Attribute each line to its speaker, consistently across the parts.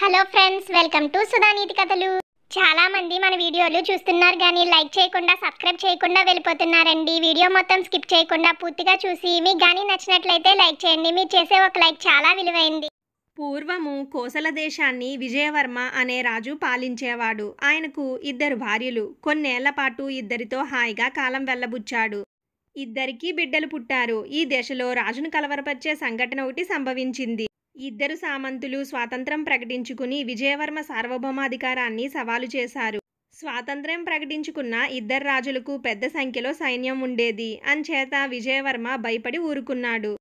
Speaker 1: Hello friends welcome to Sudhaniti కథలు చాలామంది మన వీడియోలు చూస్తున్నారు కానీ లైక్ చేయకుండా సబ్స్క్రైబ్ చేయకుండా వెళ్ళిపోతున్నారండి వీడియో మొత్తం స్కిప్ చేయకుండా పూర్తిగా చూసి మీకు కానీ నచ్చినట్లయితే లైక్ చేయండి మీరు చేసే ఒక లైక్ చాలా విలువైంది పూర్వము కోసల దేశాన్ని విజయవర్మ అనే రాజు పాలించేవాడు ఆయనకు ఇద్దరు భార్యలు కొన్నేళ్ల పాటు ఇద్దరితో హాయిగా కాలం వెళ్ళబుచ్చాడు ఇద్దరికీ బిడ్డలు పుట్టారు ఈ దశలో రాజును కలవరపరిచే సంఘటన ఒకటి సంభవించింది ఇద్దరు సామంతులు స్వాతంత్రం ప్రకటించుకుని విజయవర్మ సార్వభౌమాధికారాన్ని సవాలు చేశారు స్వాతంత్ర్యం ప్రకటించుకున్న ఇద్దరు రాజులకు పెద్ద సంఖ్యలో సైన్యం ఉండేది అంచేత విజయవర్మ భయపడి ఊరుకున్నాడు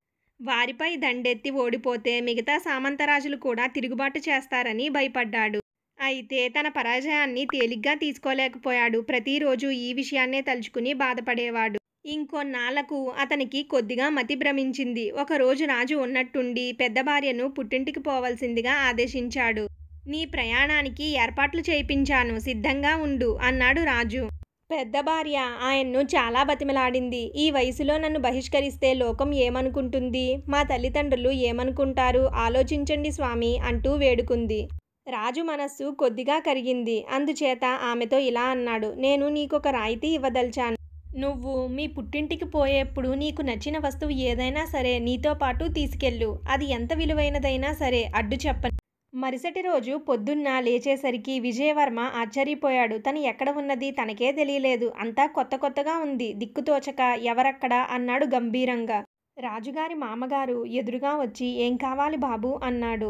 Speaker 1: వారిపై దండెత్తి ఓడిపోతే మిగతా సామంతరాజులు కూడా తిరుగుబాటు చేస్తారని భయపడ్డాడు అయితే తన పరాజయాన్ని తేలిగ్గా తీసుకోలేకపోయాడు ప్రతిరోజు ఈ విషయాన్నే తలుచుకుని బాధపడేవాడు ఇంకొన్నాళ్లకు అతనికి కొద్దిగా మతి భ్రమించింది ఒకరోజు రాజు ఉన్నట్టుండి పెద్ద భార్యను పుట్టింటికి పోవలసిందిగా ఆదేశించాడు నీ ప్రయాణానికి ఏర్పాట్లు చేయించాను సిద్ధంగా ఉండు అన్నాడు రాజు పెద్ద భార్య ఆయన్ను చాలా బతిమలాడింది ఈ వయసులో నన్ను బహిష్కరిస్తే లోకం ఏమనుకుంటుంది మా తల్లిదండ్రులు ఏమనుకుంటారు ఆలోచించండి స్వామి అంటూ వేడుకుంది రాజు మనస్సు కొద్దిగా కరిగింది అందుచేత ఆమెతో ఇలా అన్నాడు నేను నీకొక రాయితీ ఇవ్వదలిచాను నువ్వు మీ పుట్టింటికి పోయేప్పుడు నీకు నచ్చిన వస్తువు ఏదైనా సరే నీతో పాటు తీసుకెళ్ళు అది ఎంత విలువైనదైనా సరే అడ్డు చెప్పను మరుసటి రోజు పొద్దున్న లేచేసరికి విజయవర్మ ఆశ్చర్యపోయాడు తను ఎక్కడ ఉన్నది తనకే తెలియలేదు అంతా కొత్త కొత్తగా ఉంది దిక్కుతోచక ఎవరక్కడ అన్నాడు గంభీరంగా రాజుగారి మామగారు ఎదురుగా వచ్చి ఏం కావాలి బాబు అన్నాడు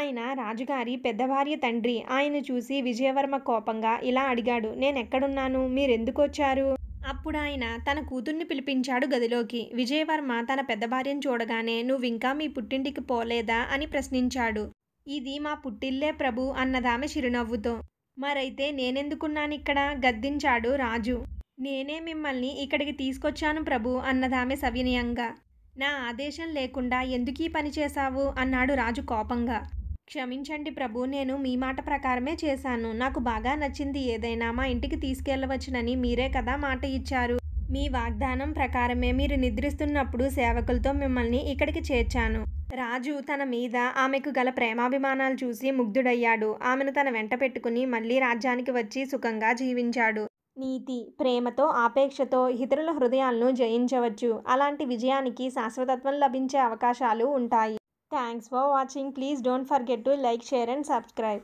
Speaker 1: ఆయన రాజుగారి పెద్దవార్య తండ్రి ఆయన చూసి విజయవర్మ కోపంగా ఇలా అడిగాడు నేనెక్కడున్నాను మీరెందుకొచ్చారు అప్పుడు ఆయన తన కూతుర్ని పిలిపించాడు గదిలోకి విజయవర్మ తన పెద్ద భార్యను చూడగానే నువ్వింకా మీ పుట్టింటికి పోలేదా అని ప్రశ్నించాడు ఇది మా పుట్టిల్లే ప్రభు అన్నదామె చిరునవ్వుతో మరైతే నేనెందుకున్నాను ఇక్కడ గద్దించాడు రాజు నేనే మిమ్మల్ని ఇక్కడికి తీసుకొచ్చాను ప్రభు అన్నదామె సవినయంగా నా ఆదేశం లేకుండా ఎందుకీ పని అన్నాడు రాజు కోపంగా క్షమించండి ప్రభు నేను మీ మాట ప్రకారమే చేశాను నాకు బాగా నచ్చింది ఏదైనా మా ఇంటికి తీసుకెళ్లవచ్చునని మీరే కదా మాట ఇచ్చారు మీ వాగ్దానం ప్రకారమే మీరు నిద్రిస్తున్నప్పుడు సేవకులతో మిమ్మల్ని ఇక్కడికి చేర్చాను రాజు తన మీద ఆమెకు గల ప్రేమాభిమానాలు చూసి ముగ్ధుడయ్యాడు ఆమెను తన వెంట పెట్టుకుని మళ్ళీ రాజ్యానికి వచ్చి సుఖంగా జీవించాడు నీతి ప్రేమతో ఆపేక్షతో ఇతరుల హృదయాలను జయించవచ్చు అలాంటి విజయానికి శాశ్వతత్వం లభించే అవకాశాలు ఉంటాయి Thanks for watching. Please don't forget to like, share and subscribe.